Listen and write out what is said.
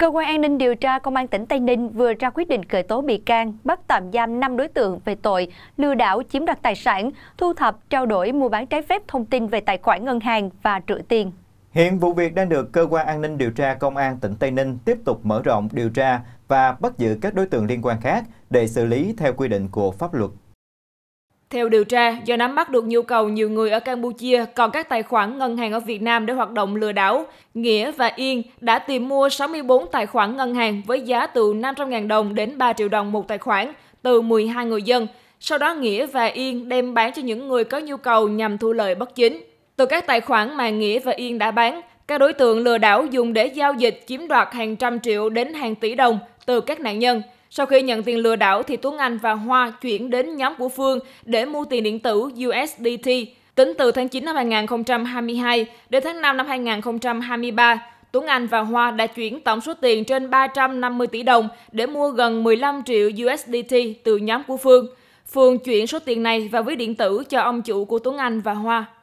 Cơ quan an ninh điều tra Công an tỉnh Tây Ninh vừa ra quyết định khởi tố bị can, bắt tạm giam 5 đối tượng về tội lừa đảo chiếm đoạt tài sản, thu thập, trao đổi, mua bán trái phép thông tin về tài khoản ngân hàng và rửa tiền. Hiện vụ việc đang được Cơ quan an ninh điều tra Công an tỉnh Tây Ninh tiếp tục mở rộng điều tra và bắt giữ các đối tượng liên quan khác để xử lý theo quy định của pháp luật. Theo điều tra, do nắm bắt được nhu cầu nhiều người ở Campuchia còn các tài khoản ngân hàng ở Việt Nam để hoạt động lừa đảo, Nghĩa và Yên đã tìm mua 64 tài khoản ngân hàng với giá từ 500.000 đồng đến 3 triệu đồng một tài khoản từ 12 người dân. Sau đó Nghĩa và Yên đem bán cho những người có nhu cầu nhằm thu lợi bất chính. Từ các tài khoản mà Nghĩa và Yên đã bán, các đối tượng lừa đảo dùng để giao dịch chiếm đoạt hàng trăm triệu đến hàng tỷ đồng từ các nạn nhân – sau khi nhận tiền lừa đảo thì Tuấn Anh và Hoa chuyển đến nhóm của Phương để mua tiền điện tử USDT. Tính từ tháng 9 năm 2022 đến tháng 5 năm 2023, Tuấn Anh và Hoa đã chuyển tổng số tiền trên 350 tỷ đồng để mua gần 15 triệu USDT từ nhóm của Phương. Phương chuyển số tiền này vào ví điện tử cho ông chủ của Tuấn Anh và Hoa.